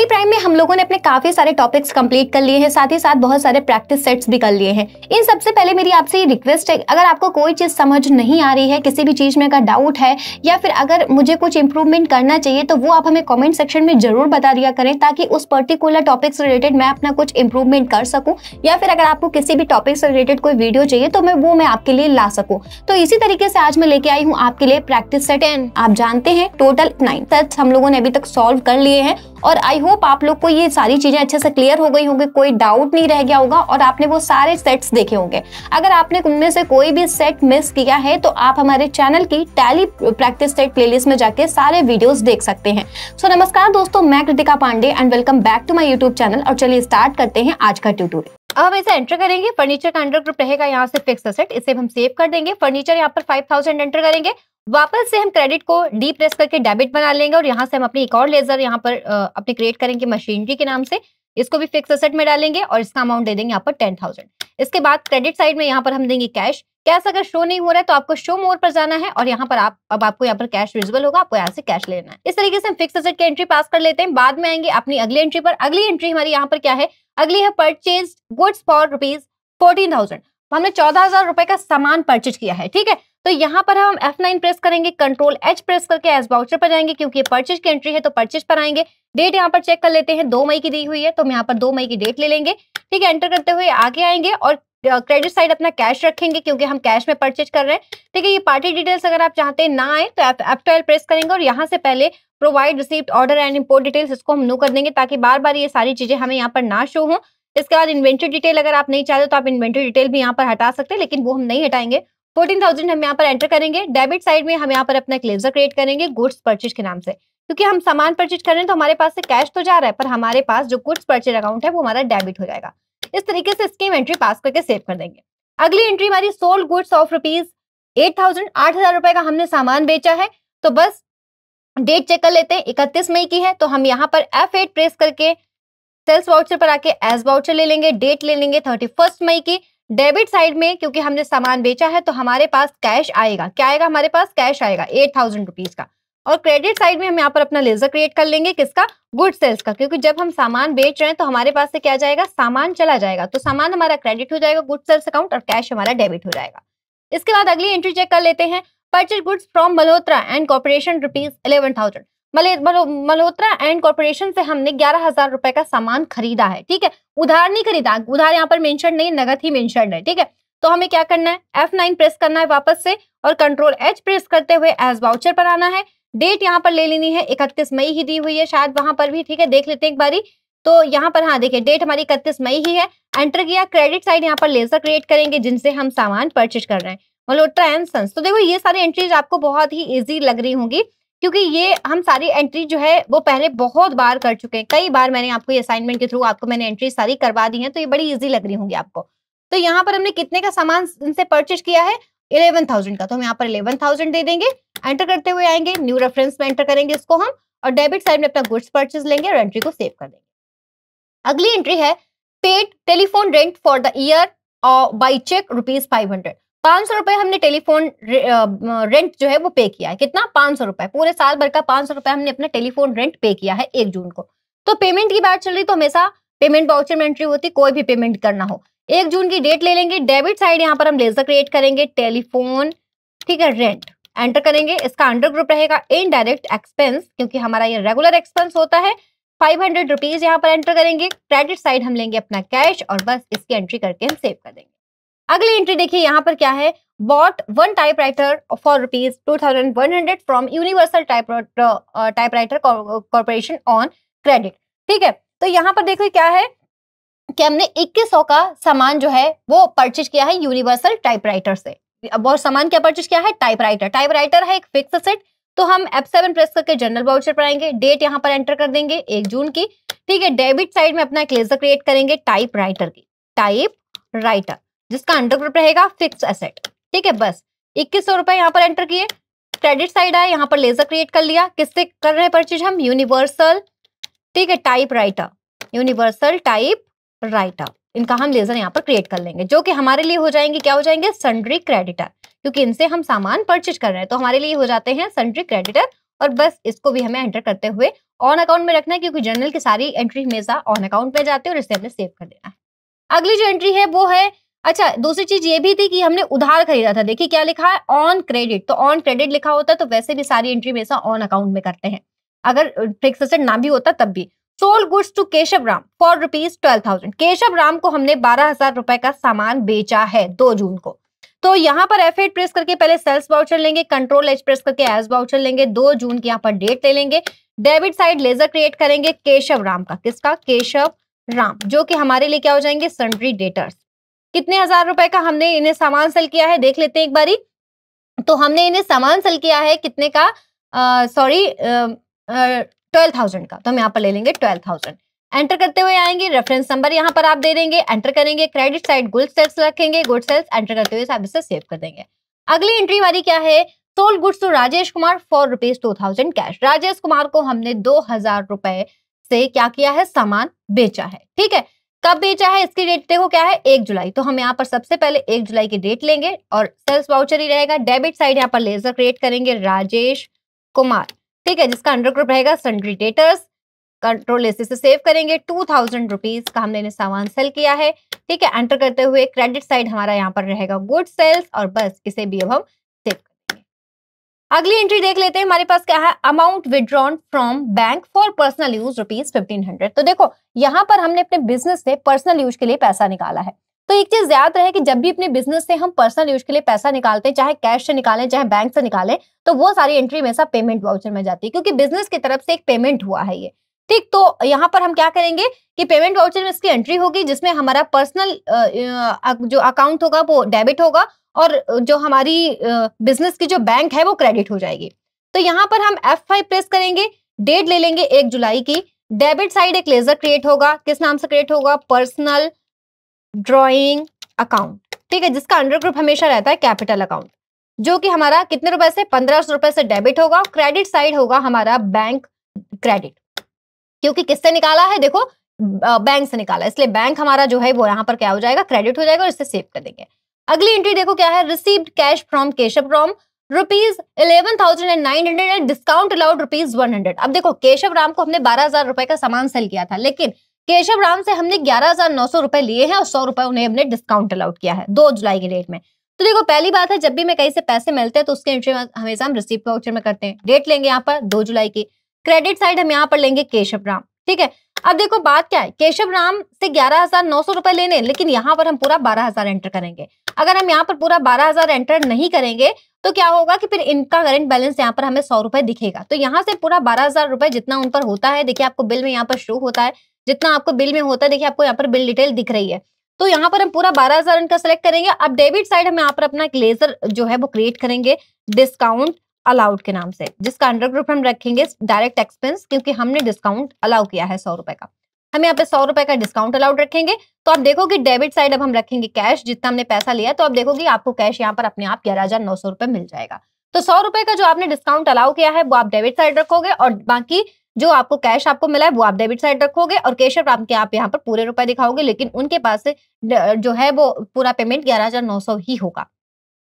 Tally Prime में हम लोगों ने अपने काफी सारे टॉपिक्स कंप्लीट कर लिए हैं साथ ही साथ बहुत सारे प्रैक्टिस सेट्स भी कर लिए हैं इन सबसे पहले मेरी आपसे ये रिक्वेस्ट है अगर आपको कोई चीज़ समझ नहीं आ रही है किसी भी चीज़ में अगर डाउट है या फिर अगर मुझे कुछ इंप्रूवमेंट करना चाहिए तो वो आप हमें कॉमेंट सेक्शन में जरूर बता दिया करें ताकि उस पर्टिकुलर टॉपिक से रिलेटेड मैं अपना कुछ इंप्रूवमेंट कर सकूँ या फिर अगर आपको किसी भी टॉपिक से रिलेटेड कोई वीडियो चाहिए तो मैं वो मैं आपके लिए ला सकूँ तो इसी तरीके से आज मैं लेके आई हूँ आपके लिए प्रैक्टिस सेट एंड आप जानते हैं टोटल नाइन सेट्स हम लोगों ने अभी तक सॉल्व कर लिए हैं और आई होप आप लोग को ये सारी चीज़ें अच्छे से क्लियर हो गई होंगी कोई डाउट नहीं रह गया होगा और आपने वो सारे सेट्स देखे होंगे अगर आपने उनमें से कोई भी सेट मिस किया है तो आप हमारे चैनल की टैली प्रैक्टिस सेट प्लेलिस्ट में जाके सारे वीडियोस देख सकते हैं सो so, नमस्कार दोस्तों मैं Kritika Pandey and welcome back to my YouTube channel और चलिए स्टार्ट करते हैं आज का ट्यूटोरियल अब हम इसे एंटर करेंगे फर्नीचर का अंडर ग्रुप रहेगा यहाँ से फिक्स असेट इसे हम सेव कर देंगे फर्नीचर यहाँ पर 5000 एंटर करेंगे वापस से हम क्रेडिट को डी प्रेस करके डेबिट बना लेंगे और यहाँ से हम अपनी एक और लेजर यहाँ पर अपनी क्रिएट करेंगे मशीनरी के नाम से इसको भी फिक्स असेट में डालेंगे और इसका अमाउंट दे देंगे यहाँ पर टेन थाउजेंड इसके बाद क्रेडिट साइड में यहाँ पर हम देंगे कैश कैश अगर शो नहीं हो रहा है तो आपको शो मोर पर जाना है और यहाँ पर आप अब आपको यहाँ पर कैश विजिबल होगा आपको यहाँ से कैश लेना है इस तरीके से हम फिक्स असेट की एंट्री पास कर लेते हैं बाद में आएंगे अपनी अगली एंट्री पर अगली एंट्री हमारी यहाँ पर क्या है अगली है purchase goods for rupees fourteen thousand हमने चौदह हजार रुपए का सामान परचेज किया है ठीक है तो यहाँ पर हम F9 प्रेस करेंगे कंट्रोल एच प्रेस करके एस बाउचर पर जाएंगे क्योंकि परचेज की एंट्री है तो परचेज पर आएंगे डेट यहाँ पर चेक कर लेते हैं दो मई की दी हुई है तो हम यहाँ पर दो मई की डेट ले लेंगे ठीक है एंटर करते हुए आगे आएंगे और क्रेडिट साइड अपना कैश रखेंगे क्योंकि हम कैश में परचेज कर रहे हैं ठीक है ये पार्टी डिटेल्स अगर आप चाहते हैं ना आए तो एफ ट्वेल्व प्रेस करेंगे और यहाँ से पहले provide receipt order and import details इसको हम नो कर देंगे ताकि बार बार ये सारी चीजें हमें यहाँ पर ना शो हों इसके बाद इन्वेंट्री डिटेल अगर आप नहीं चाहते तो आप इन्वेंट्री डिटेल भी यहाँ पर हटा सकते हैं लेकिन वो हम नहीं हटाएंगे फोर्टीन थाउजेंड हम यहाँ पर एंटर करेंगे डेबिट साइड में हम यहाँ पर अपना क्लेजर क्रिएट करेंगे गुड्स परचेज के नाम से क्योंकि हम सामान परचेज कर रहे हैं तो हमारे पास से कैश तो जा रहा है पर हमारे पास जो गुड्स परचेज अकाउंट है वो हमारा डेबिट हो जाएगा इस तरीके से इसकी एंट्री पास करके सेव कर देंगे अगली एंट्री हमारी sold goods of rupees eight thousand आठ हजार रुपए का हमने सामान बेचा है तो बस डेट चेक कर लेते हैं इकतीस मई की है तो हम यहाँ पर एफ एट प्रेस करके सेल्स वाउचर पर आके एस वाउचर ले लेंगे डेट ले लेंगे थर्टी फर्स्ट मई की डेबिट साइड में क्योंकि हमने सामान बेचा है तो हमारे पास कैश आएगा क्या आएगा हमारे पास कैश आएगा एट थाउजेंड रुपीज का और क्रेडिट साइड में हम यहाँ पर अपना लेजर क्रिएट कर लेंगे किसका गुड सेल्स का क्योंकि जब हम सामान बेच रहे हैं तो हमारे पास से क्या जाएगा सामान चला जाएगा तो सामान हमारा क्रेडिट हो जाएगा गुड सेल्स अकाउंट और कैश हमारा डेबिट हो जाएगा इसके बाद अगली एंट्री चेक कर लेते हैं purchase goods from Malhotra and corporation rupees eleven thousand Malhotra and corporation से हमने ग्यारह हजार रुपए का सामान खरीदा है ठीक है उधार नहीं खरीदा उधार यहाँ पर मेंशन नहीं नगद ही मेंशन है ठीक है तो हमें क्या करना है नाइन प्रेस करना है वापस से और कंट्रोल एच प्रेस करते हुए एज वाउचर पर आना है डेट यहाँ पर ले लेनी है इकतीस मई ही दी हुई है शायद वहां पर भी ठीक है देख लेते हैं एक बारी तो यहाँ पर हाँ देखिए डेट हमारी इकतीस मई ही है एंटर किया क्रेडिट साइड यहाँ पर लेजर क्रिएट करेंगे जिनसे हम सामान परचेज कर रहे हैं मल्होत्रा एंड सन्स तो देखो ये सारी एंट्रीज आपको बहुत ही ईजी लग रही होंगी क्योंकि ये हम सारी एंट्री जो है वो पहले बहुत बार कर चुके हैं कई बार मैंने आपको ये असाइनमेंट के थ्रू आपको मैंने एंट्री सारी करवा दी है तो ये बड़ी इजी लग रही होंगी आपको तो यहाँ पर हमने कितने का सामान इनसे परचेज किया है इलेवन थाउजेंड का तो हम यहाँ पर इलेवन थाउजेंड दे देंगे एंटर करते हुए आएंगे न्यू रेफरेंस में एंटर करेंगे इसको हम और डेबिट साइड में अपना गुड्स परचेज लेंगे और एंट्री को सेव कर देंगे अगली एंट्री है paid telephone rent for the year by cheque rupees five hundred पांच सौ रुपए हमने टेलीफोन रेंट uh, जो है वो पे किया है कितना पांच सौ रुपए पूरे साल भर का पांच सौ रुपए हमने अपना टेलीफोन रेंट पे किया है एक जून को तो पेमेंट की बात चल रही तो हमेशा पेमेंट बाउचर में एंट्री होती कोई भी पेमेंट करना हो एक जून की डेट ले लेंगे डेबिट साइड यहाँ पर हम लेजर क्रिएट करेंगे टेलीफोन ठीक है रेंट एंटर करेंगे इसका अंडर ग्रुप रहेगा इनडायरेक्ट एक्सपेंस क्योंकि हमारा ये रेगुलर एक्सपेंस होता है फाइव हंड्रेड रुपीज यहाँ पर एंटर करेंगे क्रेडिट साइड हम लेंगे अपना कैश और बस इसकी एंट्री करके हम सेव कर देंगे अगली एंट्री देखिए यहाँ पर क्या है bought one typewriter for rupees two thousand one hundred from universal type typewriter corporation on credit ठीक है तो यहाँ पर देखो क्या है कि हमने इक्कीस का सामान जो है वो परचेज किया है यूनिवर्सल टाइपराइटर से और सामान क्या परचेज किया है टाइपराइटर टाइपराइटर है एक फिक्स सेट तो हम एप सेवन प्रेस करके जनरल वाउचर पर आएंगे डेट यहाँ पर एंटर कर देंगे एक जून की ठीक है डेबिट साइड में अपना एक लेजर क्रिएट करेंगे टाइप राइटर की टाइप राइटर जिसका अंडरग्रुप रहेगा फिक्स एसेट ठीक है बस इक्कीस सौ रुपए यहाँ पर एंटर किए क्रेडिट साइड आए यहाँ पर लेजर क्रिएट कर लिया किससे कर रहे हैं परचेज हम यूनिवर्सल ठीक है typewriter universal type write out इनका हम लेजर यहाँ पर क्रिएट कर लेंगे जो कि हमारे लिए हो जाएंगे क्या हो जाएंगे सन्ड्री क्रेडिटर क्योंकि इनसे हम सामान परचेज कर रहे हैं तो हमारे लिए हो जाते हैं सन्ड्री क्रेडिटर और बस इसको भी हमें एंटर करते हुए ऑन अकाउंट में रखना है क्योंकि जनरल की सारी एंट्री हमेशा ऑन अकाउंट में जाती है और इसे हमने सेव कर देना है अगली जो एंट्री है वो है अच्छा दूसरी चीज ये भी थी कि हमने उधार खरीदा था देखिए क्या लिखा है ऑन क्रेडिट तो ऑन क्रेडिट लिखा होता है तो वैसे भी सारी एंट्री हमेशा ऑन अकाउंट में करते हैं अगर फिक्स एसेट ना भी होता तब भी sold goods to Keshav Ram for rupees twelve thousand Keshav Ram को हमने बारह हजार रुपए का सामान बेचा है दो जून को तो यहाँ पर एफ एड प्रेस करके पहले सेल्स वाउचर लेंगे कंट्रोल एच प्रेस करके एस वाउचर लेंगे दो जून की यहाँ पर डेट ले लेंगे डेबिट साइड लेजर क्रिएट करेंगे केशव राम का किसका केशव राम जो कि हमारे लिए क्या हो जाएंगे सन्ड्री डेटर्स कितने हजार रुपए का हमने इन्हें सामान सेल किया है देख लेते हैं एक बारी तो हमने इन्हें सामान सेल किया है कितने का सॉरी ट्वेल्व थाउजेंड का तो हम यहाँ पर ले लेंगे ट्वेल्व थाउजेंड एंटर करते हुए आएंगे रेफरेंस नंबर यहाँ पर आप दे देंगे एंटर करेंगे क्रेडिट साइड गुड सेल्स रखेंगे गुड सेल्स एंटर करते हुए इसे सेव कर देंगे अगली एंट्री हमारी क्या है sold goods to Rajesh Kumar for rupees two thousand cash Rajesh Kumar को हमने दो हजार रुपए से क्या किया है सामान बेचा है ठीक है कब बेचा है इसकी डेट देखो क्या है एक जुलाई तो हम यहाँ पर सबसे पहले एक जुलाई की डेट लेंगे और सेल्स वाउचर ही रहेगा डेबिट साइड यहाँ पर लेजर क्रिएट करेंगे राजेश कुमार ठीक है जिसका अंडर ग्रुप रहेगा सन्ड्री डेटर्स कंट्रोल लिस्ट से सेव करेंगे टू थाउजेंड रुपीज का हमने इन्हें सामान सेल किया है ठीक है एंटर करते हुए क्रेडिट साइड हमारा यहाँ पर रहेगा गुड सेल्स और बस इसे भी अब हम सेव करेंगे अगली एंट्री देख लेते हैं हमारे पास क्या है amount withdrawn from bank for personal use rupees fifteen hundred तो देखो यहाँ पर हमने अपने बिजनेस से पर्सनल यूज के लिए पैसा निकाला है तो एक चीज याद रहे कि जब भी अपने बिजनेस से हम पर्सनल यूज के लिए पैसा निकालते हैं चाहे कैश से निकालें चाहे बैंक से निकालें तो वो सारी एंट्री हमेशा पेमेंट वाउचर में जाती है क्योंकि बिजनेस की तरफ से एक पेमेंट हुआ है ये ठीक तो यहाँ पर हम क्या करेंगे कि पेमेंट वाउचर में इसकी एंट्री होगी जिसमें हमारा पर्सनल जो अकाउंट होगा वो डेबिट होगा और जो हमारी बिजनेस की जो बैंक है वो क्रेडिट हो जाएगी तो यहाँ पर हम F5 प्रेस करेंगे डेट ले लेंगे एक जुलाई की डेबिट साइड एक लेजर क्रिएट होगा किस नाम से क्रिएट होगा पर्सनल ड्रॉइंग अकाउंट ठीक है जिसका अंडर ग्रुप हमेशा रहता है कैपिटल अकाउंट जो कि हमारा कितने रुपए से पंद्रह सौ रुपए से डेबिट होगा क्रेडिट साइड होगा हमारा बैंक क्रेडिट क्योंकि किससे निकाला है देखो बैंक से निकाला इसलिए बैंक हमारा जो है वो यहाँ पर क्या हो जाएगा क्रेडिट हो जाएगा और इससे सेव कर देंगे अगली एंट्री देखो क्या है received cash from Keshav Ram rupees eleven thousand and nine hundred and discount allowed rupees one hundred अब देखो केशव राम को हमने बारह हजार रुपए का सामान सेल किया था लेकिन केशव राम से हमने ग्यारह हजार नौ सौ रुपए लिए हैं और सौ रुपए उन्हें हमने डिस्काउंट अलाउट किया है दो जुलाई के डेट में तो देखो पहली बात है जब भी मैं कहीं से पैसे मिलते हैं तो उसके एंट्री हमेशा हम रिसीव वाउचर में करते हैं डेट लेंगे यहाँ पर दो जुलाई की क्रेडिट साइड हम यहाँ पर लेंगे केशव राम ठीक है अब देखो बात क्या है केशव राम से ग्यारह हजार नौ सौ रुपए लेने लेकिन यहाँ पर हम पूरा बारह हजार एंटर करेंगे अगर हम यहाँ पर पूरा बारह हजार एंटर नहीं करेंगे तो क्या होगा कि फिर इनका करेंट बैलेंस यहाँ पर हमें सौ रुपए दिखेगा तो यहाँ से पूरा बारह हजार रुपए जितना उन पर होता है देखिए आपको बिल में यहाँ पर शो होता है जितना आपको बिल में होता है देखिए आपको यहाँ पर बिल डिटेल दिख रही है तो यहाँ पर हम पूरा बारह हजार इनका सेलेक्ट करेंगे अब डेबिट साइड हम यहाँ पर अपना एक लेजर जो है वो क्रिएट करेंगे डिस्काउंट अलाउड के नाम से जिसका अंडर ग्रुप हम रखेंगे डायरेक्ट एक्सपेंस क्योंकि हमने डिस्काउंट अलाउ किया है सौ रुपए का हम यहाँ पे सौ रुपए का डिस्काउंट अलाउड रखेंगे तो आप देखोगे डेबिट साइड अब हम रखेंगे कैश जितना हमने पैसा लिया तो आप देखोगे आपको कैश यहाँ पर अपने आप ग्यारह हजार नौ सौ रुपए मिल जाएगा तो सौ रुपए का जो आपने डिस्काउंट अलाउ किया है वो आप डेबिट साइड रखोगे और बाकी जो आपको कैश आपको मिला है वो आप डेबिट साइड रखोगे और कैश राम के आप यहाँ पर पूरे रुपए दिखाओगे लेकिन उनके पास से जो है वो पूरा पेमेंट ग्यारह हजार नौ सौ ही होगा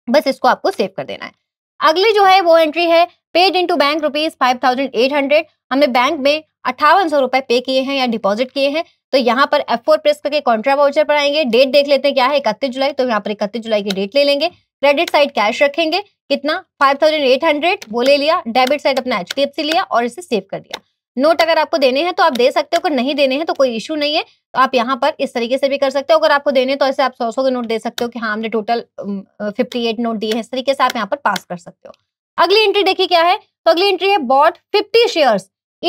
बस इसको आपको सेव कर देना है अगली जो है वो एंट्री है paid into bank rupees five thousand eight hundred हमने बैंक में अट्ठावन सौ रुपए पे किए हैं या डिपॉजिट किए हैं तो यहाँ पर एफ फोर प्रेस करके कॉन्ट्रा वाउचर पर आएंगे डेट देख लेते हैं क्या है इकतीस जुलाई तो यहाँ पर इकतीस जुलाई की डेट ले लेंगे क्रेडिट साइड कैश रखेंगे कितना 5800 वो ले लिया डेबिट साइड अपना एच डी लिया और इसे सेव कर दिया नोट अगर आपको देने हैं तो आप दे सकते हो अगर नहीं देने हैं तो कोई इशू नहीं है तो आप यहाँ पर इस तरीके से भी कर सकते हो अगर आपको देने तो ऐसे आप सौ सौ के नोट दे सकते हो कि हाँ हमने टोटल फिफ्टी एट नोट दिए हैं इस तरीके से आप यहाँ पर पास कर सकते हो अगली एंट्री देखिए क्या है तो अगली एंट्री है bought fifty share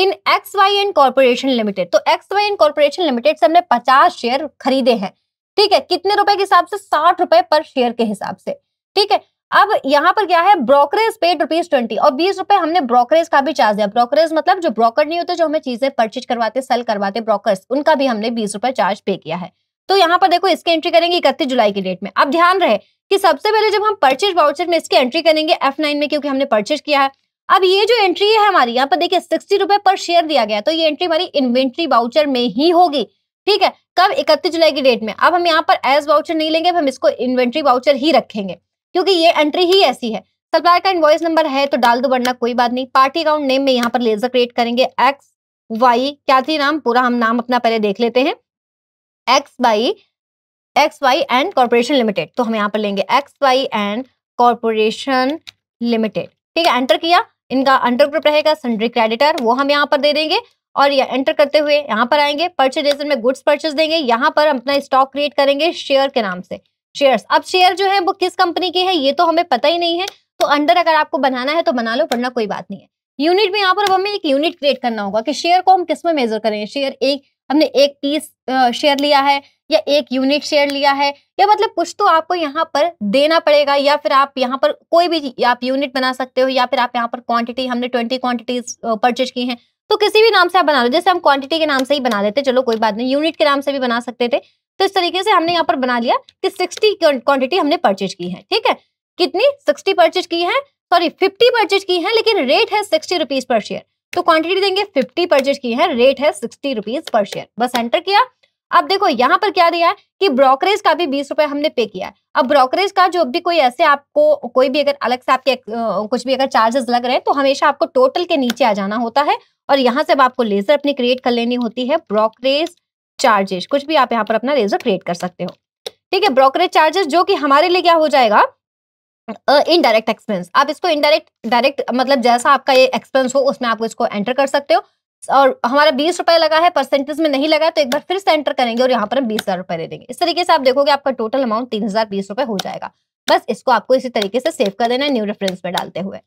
in X Y and corporation limited तो X Y and corporation limited से हमने पचास शेयर खरीदे हैं ठीक है कितने रुपए के हिसाब से साठ रुपए पर शेयर के हिसाब से ठीक है अब यहाँ पर क्या है ब्रोकरेज पेड रुपीज ट्वेंटी और बीस रुपए हमने ब्रोकरेज का भी चार्ज दिया ब्रोकरेज मतलब जो ब्रोकर नहीं होते जो हमें चीजें परचेज करवाते सेल करवाते ब्रोकर उनका भी हमने बीस रुपए चार्ज पे किया है तो यहाँ पर देखो इसकी एंट्री करेंगे इकतीस जुलाई की डेट में अब ध्यान रहे कि सबसे पहले जब हम परचेज वाउचर में इसकी एंट्री करेंगे एफ नाइन में क्योंकि हमने परचेज किया है अब ये जो एंट्री है हमारी यहाँ पर देखिए सिक्सटी रुपए पर शेयर दिया गया तो ये एंट्री हमारी इन्वेंट्री वाउचर में ही होगी ठीक है कब इकतीस जुलाई की डेट में अब हम यहाँ पर एज वाउचर नहीं लेंगे हम इसको इन्वेंट्री वाउचर ही रखेंगे क्योंकि ये एंट्री ही ऐसी है सप्लायर का इन्वॉइस नंबर है तो डाल दो वरना कोई बात नहीं पार्टी अकाउंट नेम में यहाँ पर लेजर क्रिएट करेंगे एक्स वाई क्या थी नाम पूरा हम नाम अपना पहले देख लेते हैं X Y X Y and corporation limited तो हम यहाँ पर लेंगे X Y and corporation limited ठीक है एंटर किया इनका अंडर ग्रुप रहेगा सन्ड्री क्रेडिटर वो हम यहाँ पर दे देंगे और ये एंटर करते हुए यहाँ पर आएंगे परचेजेशन में गुड्स परचेज देंगे यहाँ पर अपना स्टॉक क्रिएट करेंगे शेयर के नाम से शेयर्स अब शेयर जो है वो किस कंपनी के है ये तो हमें पता ही नहीं है तो अंडर अगर आपको बनाना है तो बना लो वरना कोई बात नहीं है यूनिट में यहाँ पर अब हमें एक यूनिट क्रिएट करना होगा कि शेयर को हम किस में मेजर करें शेयर एक हमने एक पीस शेयर लिया है या एक यूनिट शेयर लिया है या मतलब कुछ तो आपको यहाँ पर देना पड़ेगा या फिर आप यहाँ पर कोई भी आप यूनिट बना सकते हो या फिर आप यहाँ पर क्वांटिटी हमने ट्वेंटी क्वांटिटीज परचेज की हैं तो किसी भी नाम से आप बना लो जैसे हम क्वांटिटी के नाम से ही बना लेते चलो कोई बात नहीं यूनिट के नाम से भी बना सकते थे तो इस तरीके से हमने यहाँ पर बना लिया कि सिक्सटी क्वांटिटी हमने परचेज की है ठीक है कितनी सिक्सटी परचेज की है सॉरी फिफ्टी परचेज की है लेकिन रेट है सिक्सटी रुपीज पर शेयर तो क्वांटिटी देंगे फिफ्टी परचेज की है रेट है सिक्सटी रुपीज पर शेयर बस एंटर किया अब देखो यहाँ पर क्या दिया है कि ब्रोकरेज का भी बीस रुपए हमने पे किया है अब ब्रोकरेज का जो भी कोई ऐसे आपको कोई भी अगर अलग से आपके कुछ भी अगर चार्जेस लग रहे हैं तो हमेशा आपको टोटल के नीचे आ जाना होता है और यहाँ से अब आपको लेजर अपनी क्रिएट कर लेनी होती है ब्रोकरेज चार्जेस कुछ भी आप यहाँ पर अपना रेजर क्रिएट कर सकते हो ठीक है ब्रोकरेज चार्जेस जो कि हमारे लिए क्या हो जाएगा इनडायरेक्ट uh, एक्सपेंस आप इसको इनडायरेक्ट डायरेक्ट मतलब जैसा आपका ये एक्सपेंस हो उसमें आप इसको एंटर कर सकते हो और हमारा बीस रुपए लगा है परसेंटेज में नहीं लगा तो एक बार फिर से एंटर करेंगे और यहाँ पर हम बीस हजार रुपए दे देंगे इस तरीके से आप देखोगे आपका टोटल अमाउंट तीन हजार बीस रुपए हो जाएगा बस इसको आपको इसी तरीके से सेव कर देना है न्यू रेफरेंस में डालते हुए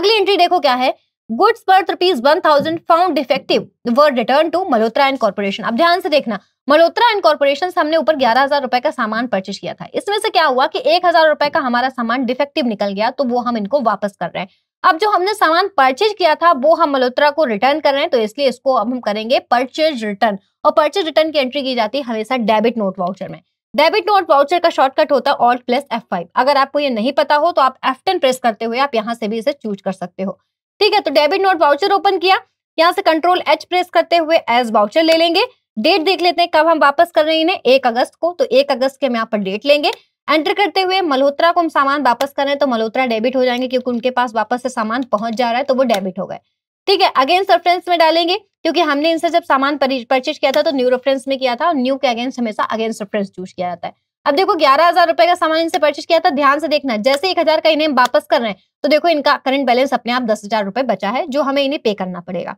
अगली एंट्री देखो क्या है गुड्स पर rupees one thousand found defective were return to Malhotra and corporation अब ध्यान से देखना मल्होत्रा एंड कॉर्पोरेशन हमने ऊपर ग्यारह हजार रुपए का सामान परचेज किया था इसमें से क्या हुआ कि एक हजार रुपए का हमारा सामान डिफेक्टिव निकल गया तो वो हम इनको वापस कर रहे हैं अब जो हमने सामान परचेज किया था वो हम मल्होत्रा को रिटर्न कर रहे हैं तो इसलिए इसको अब हम करेंगे परचेज रिटर्न और परचेज रिटर्न की एंट्री की जाती है हमेशा डेबिट नोट वाउचर में डेबिट नोट वाउचर का शॉर्टकट होता है ऑल्ट प्लस एफ फाइव अगर आपको ये नहीं पता हो तो आप एफ टेन प्रेस करते हुए आप यहाँ से भी इसे चूज कर सकते हो ठीक है तो डेबिट नोट वाउचर ओपन किया यहाँ से कंट्रोल एच प्रेस करते हुए एज वाउचर ले लेंगे डेट देख लेते हैं कब हम वापस कर रहे हैं इन्हें एक अगस्त को तो एक अगस्त के हम यहाँ पर डेट लेंगे एंटर करते हुए मल्होत्रा को हम सामान वापस कर रहे हैं तो मल्होत्रा डेबिट हो जाएंगे क्योंकि उनके पास वापस से सामान पहुंच जा रहा है तो वो डेबिट हो गए ठीक है अगेंस्ट रेफरेंस में डालेंगे क्योंकि हमने इनसे जब सामान परचेज किया था तो न्यू रेफरेंस में किया था और न्यू के अगेंस्ट हमेशा अगेंस्ट रेफरेंस चूज किया जाता है अब देखो ग्यारह हजार रुपए का सामान इनसे परचेज किया था ध्यान से देखना जैसे एक हजार का इन्हें वापस कर रहे हैं तो देखो इनका करंट बैलेंस अपने आप दस हजार रुपए बचा है जो हमें इन्हें पे करना पड़ेगा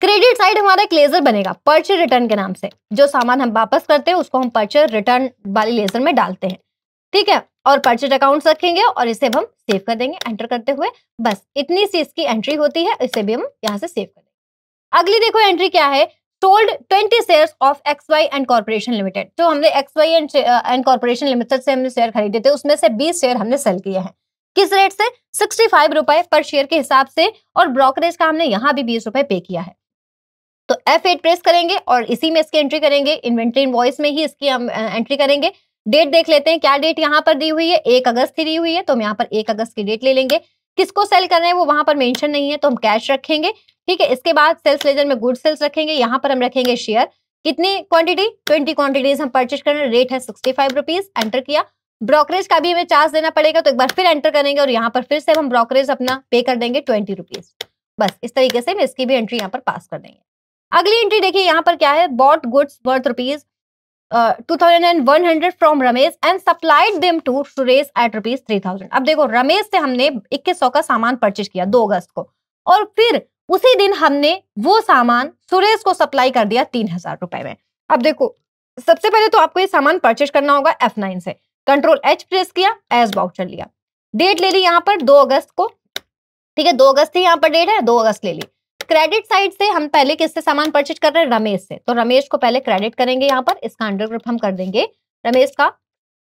क्रेडिट साइड हमारा एक लेजर बनेगा पर्चे रिटर्न के नाम से जो सामान हम वापस करते हैं उसको हम पर्चे रिटर्न वाली लेजर में डालते हैं ठीक है और पर्चे अकाउंट रखेंगे और इसे हम सेव कर देंगे एंटर करते हुए बस इतनी सी इसकी एंट्री होती है इसे भी हम यहाँ से सेव कर देंगे अगली देखो एंट्री क्या है sold 20 shares of X Y and corporation limited तो हमने X Y and and corporation limited से हमने शेयर खरीदे थे उसमें से 20 शेयर हमने सेल किए हैं किस रेट से सिक्सटी फाइव रुपए पर शेयर के हिसाब से और ब्रोकरेज का हमने यहाँ भी बीस रुपए पे किया है तो एफ एट प्रेस करेंगे और इसी में इसकी एंट्री करेंगे इन्वेंट्री इनवॉइस में ही इसकी हम एंट्री uh, करेंगे डेट देख लेते हैं क्या डेट यहाँ पर दी हुई है एक अगस्त की दी हुई है तो हम यहाँ पर एक अगस्त की डेट ले लेंगे किसको सेल कर रहे हैं वो वहां पर मेंशन नहीं है तो हम कैश रखेंगे ठीक है इसके बाद सेल्स लेजर में गुड सेल्स रखेंगे यहाँ पर हम रखेंगे शेयर कितनी क्वांटिटी ट्वेंटी क्वांटिटीज हम परचेज कर रहे हैं रेट है सिक्सटी फाइव रुपीज एंटर किया ब्रोकरेज का भी हमें चार्ज देना पड़ेगा तो एक बार फिर एंटर करेंगे और यहाँ पर फिर से हम ब्रोकरेज अपना पे कर देंगे ट्वेंटी रुपीज बस इस तरीके से हम इसकी भी एंट्री यहाँ पर पास कर देंगे अगली एंट्री देखिए यहाँ पर क्या है bought goods worth rupees two thousand and one hundred from Ramesh and supplied them to Suresh at rupees three thousand अब देखो रमेश से हमने इक्कीस सौ का सामान परचेज किया दो अगस्त को और फिर उसी दिन हमने वो सामान सुरेश को सप्लाई कर दिया तीन हजार रुपए में अब देखो सबसे पहले तो आपको ये सामान परचेज करना होगा एफ नाइन से कंट्रोल एच प्रेस किया एस बाउचर लिया डेट ले ली यहाँ पर दो अगस्त को ठीक है दो अगस्त ही यहाँ पर डेट है दो अगस्त ले ली क्रेडिट साइड से हम पहले किससे सामान परचेज कर रहे हैं रमेश से तो रमेश को पहले क्रेडिट करेंगे यहाँ पर इसका अंडर ग्रुप हम कर देंगे रमेश का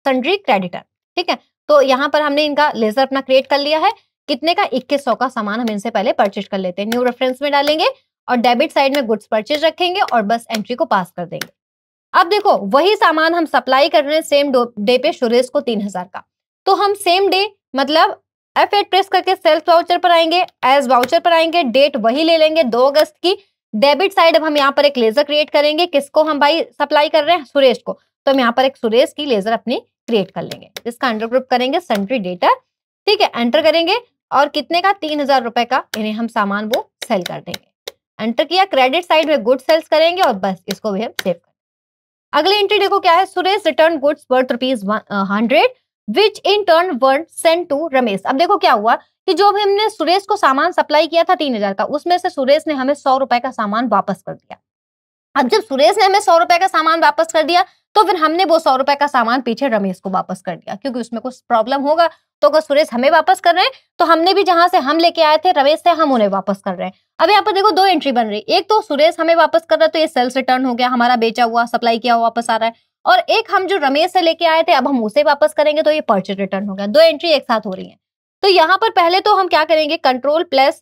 सन्ड्री क्रेडिटर ठीक है तो यहाँ पर हमने इनका लेजर अपना क्रिएट कर लिया है कितने का इक्कीस सौ का सामान हम इनसे पहले परचेज कर लेते हैं न्यू रेफरेंस में डालेंगे और डेबिट साइड में गुड्स परचेज रखेंगे और बस एंट्री को पास कर देंगे अब देखो वही सामान हम सप्लाई कर रहे हैं सेम डे पे सुरेश को तीन हजार का तो हम सेम डे मतलब एफ एड प्रेस करके सेल्फ वाउचर पर आएंगे एज वाउचर पर आएंगे डेट वही ले लेंगे दो अगस्त की डेबिट साइड अब हम यहाँ पर एक लेजर क्रिएट करेंगे किसको हम भाई सप्लाई कर रहे हैं सुरेश को तो हम यहाँ पर एक सुरेश की लेजर अपनी क्रिएट कर लेंगे जिसका अंडर ग्रुप करेंगे सेंट्री डेटा ठीक है एंटर करेंगे और कितने का तीन हजार रुपए का इन्हें हम सामान वो सेल कर देंगे एंटर किया क्रेडिट साइड में गुड सेल्स करेंगे और बस इसको भी हम सेव कर अगली एंट्री देखो क्या है Suresh return goods worth rupees hundred which in turn were sent to Ramesh अब देखो क्या हुआ कि जो भी हमने सुरेश को सामान सप्लाई किया था तीन हजार का उसमें से सुरेश ने हमें सौ रुपए का सामान वापस कर दिया अब जब सुरेश ने हमें सौ रुपए का सामान वापस कर दिया तो फिर हमने वो सौ रुपए का सामान पीछे रमेश को वापस कर दिया क्योंकि उसमें कुछ प्रॉब्लम होगा तो अगर सुरेश हमें वापस कर रहे हैं तो हमने भी जहां से हम लेके आए थे रमेश से हम उन्हें वापस कर रहे हैं अब यहाँ पर देखो दो एंट्री बन रही एक तो सुरेश हमें वापस कर रहा है तो ये सेल्स रिटर्न हो गया हमारा बेचा हुआ सप्लाई किया हुआ वापस आ रहा है और एक हम जो रमेश से लेके आए थे अब हम उसे वापस करेंगे तो ये परचेज रिटर्न हो गया दो एंट्री एक साथ हो रही है तो यहाँ पर पहले तो हम क्या करेंगे control plus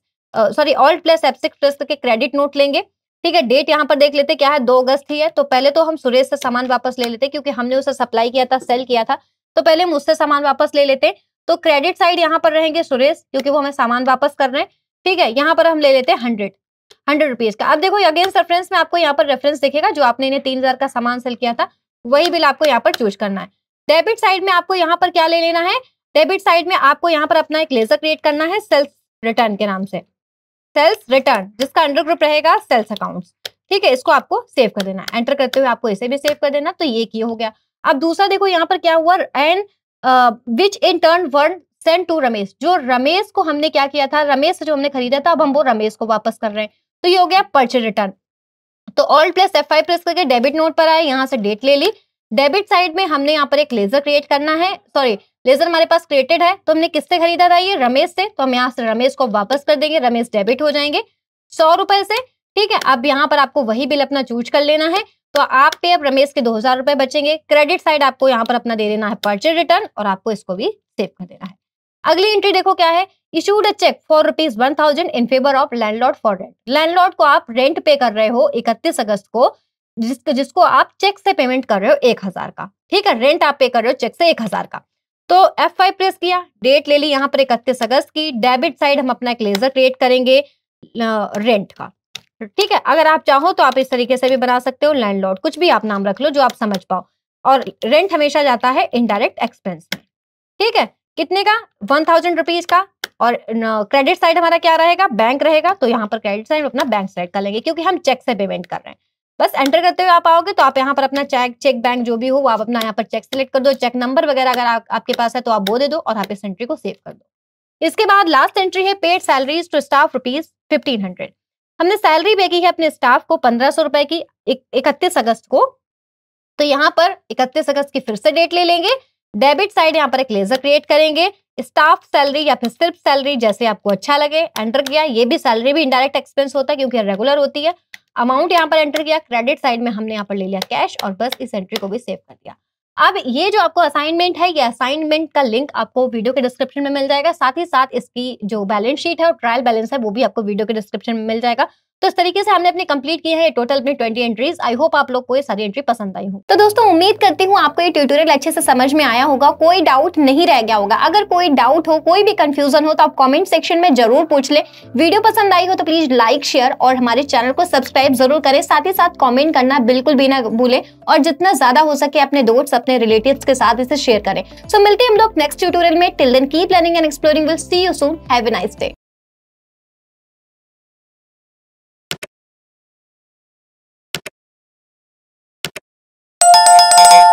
sorry alt plus F six plus के क्रेडिट नोट लेंगे ठीक है डेट यहाँ पर देख लेते क्या है दो अगस्त ही है तो पहले तो हम सुरेश से सामान वापस ले लेते क्योंकि हमने उसे सप्लाई किया था सेल किया था तो पहले हम उससे सामान वापस ले लेते तो क्रेडिट साइड यहाँ पर रहेंगे सुरेश क्योंकि वो हमें सामान वापस कर रहे हैं ठीक है यहाँ पर हम ले लेते हैं हंड्रेड हंड्रेड रुपीज का अब देखो अगेंस्ट रेफरेंस में आपको यहाँ पर रेफरेंस देखेगा जो आपने इन्हें तीन हजार का सामान सेल किया था वही बिल आपको यहाँ पर चूज करना है डेबिट साइड में आपको यहाँ पर क्या ले लेना है डेबिट साइड में आपको यहाँ पर अपना एक लेजर क्रिएट करना है सेल्फ रिटर्न के नाम से सेल्स रिटर्न जिसका अंडर ग्रुप रहेगा सेल्स अकाउंट ठीक है इसको आपको सेव कर देना एंटर करते हुए आपको इसे भी सेव कर देना तो ये हो गया अब दूसरा देखो यहाँ पर क्या हुआ and which in turn were sent to Ramesh जो रमेश को हमने क्या किया था रमेश से जो हमने खरीदा था अब हम वो रमेश को वापस कर रहे हैं तो ये हो गया परचेज रिटर्न तो ऑल प्लस एफ आई प्रेस करके डेबिट नोट पर आए यहाँ से डेट ले ली डेबिट साइड में हमने यहाँ पर एक लेजर क्रिएट करना है सॉरी लेजर हमारे पास क्रिएटेड है तो हमने किससे खरीदा था ये रमेश से तो हम यहाँ से रमेश को वापस कर देंगे रमेश डेबिट हो जाएंगे सौ रुपए से ठीक है अब यहाँ पर आपको वही बिल अपना चूज कर लेना है तो आप पे अब रमेश के दो हजार रुपए बचेंगे क्रेडिट साइड आपको यहाँ पर अपना दे देना है परचेज रिटर्न और आपको इसको भी सेव कर देना है अगली एंट्री देखो क्या है issued a cheque for rupees one thousand in favour of landlord for rent landlord को आप रेंट पे कर रहे हो इकतीस अगस्त को जिसको जिसको आप चेक से पेमेंट कर रहे हो एक हजार का ठीक है रेंट आप पे कर रहे हो चेक से एक हजार का तो एफ फाइव प्रेस किया डेट ले ली यहाँ पर इकतीस अगस्त की डेबिट साइड हम अपना एक लेजर क्रिएट करेंगे रेंट का ठीक है अगर आप चाहो तो आप इस तरीके से भी बना सकते हो लैंडलॉर्ड कुछ भी आप नाम रख लो जो आप समझ पाओ और रेंट हमेशा जाता है इनडायरेक्ट एक्सपेंस में ठीक है कितने का वन थाउजेंड रुपीज का और क्रेडिट साइड हमारा क्या रहेगा बैंक रहेगा तो यहाँ पर क्रेडिट साइड अपना बैंक साइड कर लेंगे क्योंकि हम चेक से पेमेंट कर रहे हैं बस एंटर करते हुए आप आओगे तो आप यहाँ पर अपना चेक चेक बैंक जो भी हो आप अपना यहाँ पर चेक सेलेक्ट कर दो चेक नंबर वगैरह अगर आप, आपके पास है तो आप वो दे दो और आप इस एंट्री को सेव कर दो इसके बाद लास्ट एंट्री है paid salaries to staff rupees हमने सैलरी भेजी है अपने स्टाफ को पंद्रह सौ रुपए की इकतीस अगस्त को तो यहाँ पर इकतीस अगस्त की फिर से डेट ले लेंगे डेबिट साइड यहाँ पर एक लेजर क्रिएट करेंगे स्टाफ सैलरी या फिर सिर्फ सैलरी जैसे आपको अच्छा लगे एंटर किया ये भी सैलरी भी इनडायरेक्ट एक्सपेंस होता है क्योंकि रेगुलर होती है अमाउंट यहाँ पर एंटर किया क्रेडिट साइड में हमने यहाँ पर ले लिया कैश और बस इस एंट्री को भी सेव कर दिया अब ये जो आपको असाइनमेंट है ये असाइनमेंट का लिंक आपको वीडियो के डिस्क्रिप्शन में मिल जाएगा साथ ही साथ इसकी जो बैलेंस शीट है और ट्रायल बैलेंस है वो भी आपको वीडियो के डिस्क्रिप्शन में मिल जाएगा तो इस तरीके से हमने अपने कंप्लीट किए हैं टोटल अपने 20 एंट्रीज आई होप आप लोग को ये सारी एंट्री पसंद आई हो तो दोस्तों उम्मीद करती हूँ आपको ये ट्यूटोरियल अच्छे से समझ में आया होगा कोई डाउट नहीं रह गया होगा अगर कोई डाउट हो कोई भी कंफ्यूजन हो तो आप कमेंट सेक्शन में जरूर पूछ ले वीडियो पसंद आई हो तो प्लीज लाइक शेयर और हमारे चैनल को सब्सक्राइब जरूर करें साथ ही साथ कॉमेंट करना बिल्कुल भी ना भूले और जितना ज्यादा हो सके अपने दोस्त अपने अपने रिलेटिव्स के साथ इसे शेयर करें सो so, मिलते हैं हम लोग नेक्स्ट ट्यूटोरियल में till then keep learning and exploring will see you soon have a nice day